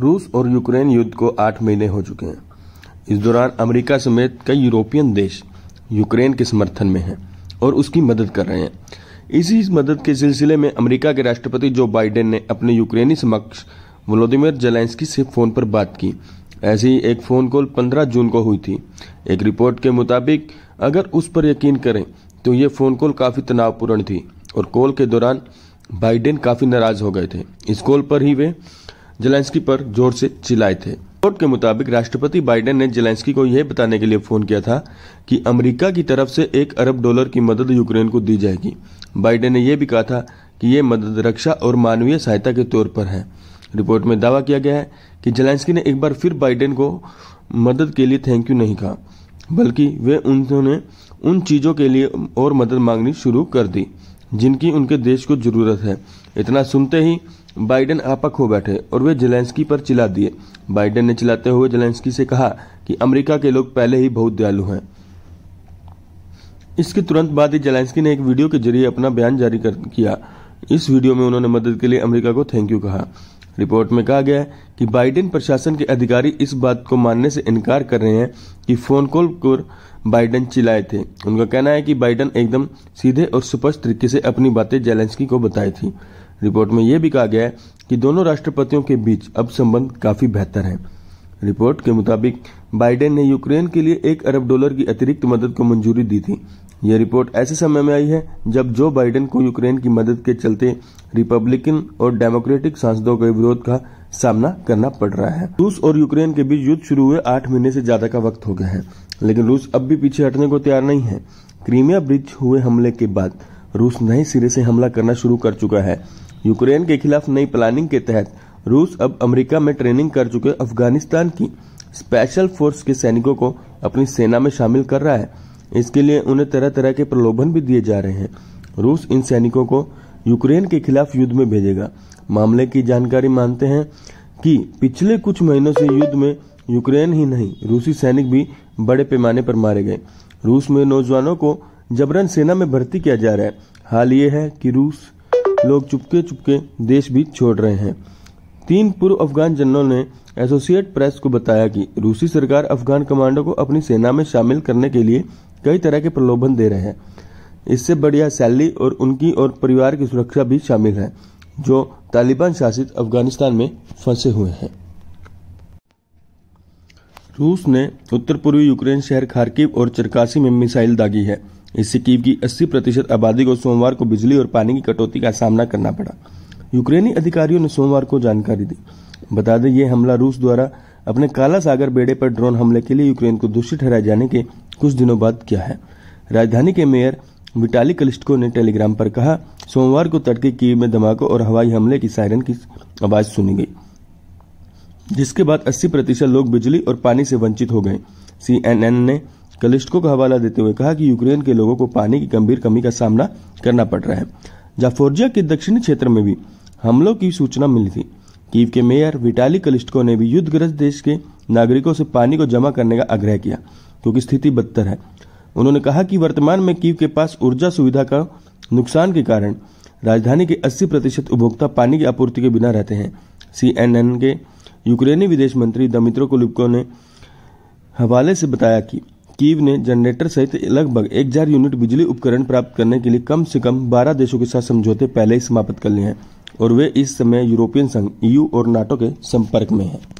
रूस और यूक्रेन युद्ध को आठ महीने हो चुके हैं इस दौरान अमेरिका समेत कई यूरोपियन देश यूक्रेन के समर्थन में हैं और उसकी मदद कर रहे हैं इसी इस मदद के सिलसिले में अमेरिका के राष्ट्रपति जो बाइडेन ने अपने यूक्रेनी समक्ष व्लोदिमिर जेलेंस्की से फ़ोन पर बात की ऐसी ही एक फ़ोन कॉल 15 जून को हुई थी एक रिपोर्ट के मुताबिक अगर उस पर यकीन करें तो ये फ़ोन कॉल काफ़ी तनावपूर्ण थी और कॉल के दौरान बाइडेन काफ़ी नाराज़ हो गए थे इस कॉल पर ही वे जेलेंस्की पर जोर से चिल्लाए थे रिपोर्ट के मुताबिक राष्ट्रपति बाइडेन ने जेलेंस्की को यह बताने के लिए फोन किया था कि अमेरिका की तरफ से एक अरब डॉलर की मदद यूक्रेन को दी जाएगी बाइडेन ने यह भी कहा था कि ये मदद रक्षा और मानवीय सहायता के तौर पर है रिपोर्ट में दावा किया गया है कि जेलेंस्की ने एक बार फिर बाइडेन को मदद के लिए थैंक यू नहीं कहा बल्कि वे उन्होंने उन चीज़ों के लिए और मदद मांगनी शुरू कर दी जिनकी उनके देश को जरूरत है इतना सुनते ही बाइडेन आपक हो बैठे और वे जेलेंस्की पर चिल्ला दिए बाइडेन ने चिल्लाते हुए जेलेंस्की से कहा कि अमेरिका के लोग पहले ही बहुत दयालु हैं इसके तुरंत बाद ही जेलेंस्की ने एक वीडियो के जरिए अपना बयान जारी कर किया इस वीडियो में उन्होंने मदद के लिए अमेरिका को थैंक यू कहा रिपोर्ट में कहा गया कि बाइडेन प्रशासन के अधिकारी इस बात को मानने से इनकार कर रहे हैं कि फोन कॉल को बाइडेन चिल्लाए थे उनका कहना है कि बाइडेन एकदम सीधे और स्पष्ट तरीके से अपनी बातें जेलेंस्की को बताई थी रिपोर्ट में यह भी कहा गया है कि दोनों राष्ट्रपतियों के बीच अब संबंध काफी बेहतर हैं रिपोर्ट के मुताबिक बाइडेन ने यूक्रेन के लिए एक अरब डॉलर की अतिरिक्त मदद को मंजूरी दी थी यह रिपोर्ट ऐसे समय में आई है जब जो बाइडेन को यूक्रेन की मदद के चलते रिपब्लिकन और डेमोक्रेटिक सांसदों के विरोध का सामना करना पड़ रहा है रूस और यूक्रेन के बीच युद्ध शुरू हुए आठ महीने से ज्यादा का वक्त हो गया है लेकिन रूस अब भी पीछे हटने को तैयार नहीं है क्रीमिया ब्रिज हुए हमले के बाद रूस नए सिरे से हमला करना शुरू कर चुका है यूक्रेन के खिलाफ नई प्लानिंग के तहत रूस अब अमेरिका में ट्रेनिंग कर चुके अफगानिस्तान की स्पेशल फोर्स के सैनिकों को अपनी सेना में शामिल कर रहा है इसके लिए उन्हें तरह तरह के प्रलोभन भी दिए जा रहे हैं रूस इन सैनिकों को यूक्रेन के खिलाफ युद्ध में भेजेगा मामले की जानकारी मानते हैं कि पिछले कुछ महीनों से युद्ध में यूक्रेन ही नहीं रूसी सैनिक भी बड़े पैमाने पर मारे गए रूस में नौजवानों को जबरन सेना में भर्ती किया जा रहा है हाल ये है कि रूस लोग चुपके चुपके देश भी छोड़ रहे हैं तीन पूर्व अफगान जनरलों ने एसोसिएट प्रेस को बताया कि रूसी सरकार अफगान कमांडो को अपनी सेना में शामिल करने के लिए कई तरह के प्रलोभन दे रहे हैं इससे बढ़िया सैलरी और उनकी और परिवार की सुरक्षा भी शामिल है जो तालिबान शासित अफगानिस्तान में फंसे हुए हैं रूस ने उत्तर पूर्वी यूक्रेन शहर खार्किव और चरकासी में मिसाइल दागी है इससे कीव की 80 प्रतिशत आबादी को सोमवार को बिजली और पानी की कटौती का सामना करना पड़ा यूक्रेनी अधिकारियों ने सोमवार को जानकारी दी बता दें यह हमला रूस द्वारा अपने काला सागर बेड़े पर ड्रोन हमले के लिए यूक्रेन को दोषी ठहराए जाने के कुछ दिनों बाद किया है राजधानी के मेयर विटाली कलिस्टको ने टेलीग्राम पर कहा सोमवार को तड़के कीव में धमाकों और हवाई हमले की सायरन की आवाज सुनी गई जिसके बाद 80 प्रतिशत लोग बिजली और पानी से वंचित हो गए सीएनएन ने कलिस्टको का हवाला देते हुए कहा कि यूक्रेन के लोगों को पानी की गंभीर कमी का सामना करना पड़ रहा है जाफोर्जिया के दक्षिणी क्षेत्र में भी हमलों की सूचना मिली थी कीव के मेयर विटाली कलिस्टको ने भी युद्धग्रस्त देश के नागरिकों से पानी को जमा करने का आग्रह किया क्योंकि स्थिति बदतर है उन्होंने कहा कि वर्तमान में कीव के पास ऊर्जा सुविधा का नुकसान के कारण राजधानी के 80 प्रतिशत उपभोक्ता पानी की आपूर्ति के बिना रहते हैं सीएनएन के यूक्रेनी विदेश मंत्री दमित्रो कुलिपको ने हवाले से बताया कि कीव ने जनरेटर सहित लगभग एक हजार यूनिट बिजली उपकरण प्राप्त करने के लिए कम से कम 12 देशों के साथ समझौते पहले ही समाप्त कर लिए हैं और वे इस समय यूरोपियन संघ ईयू और नाटो के संपर्क में हैं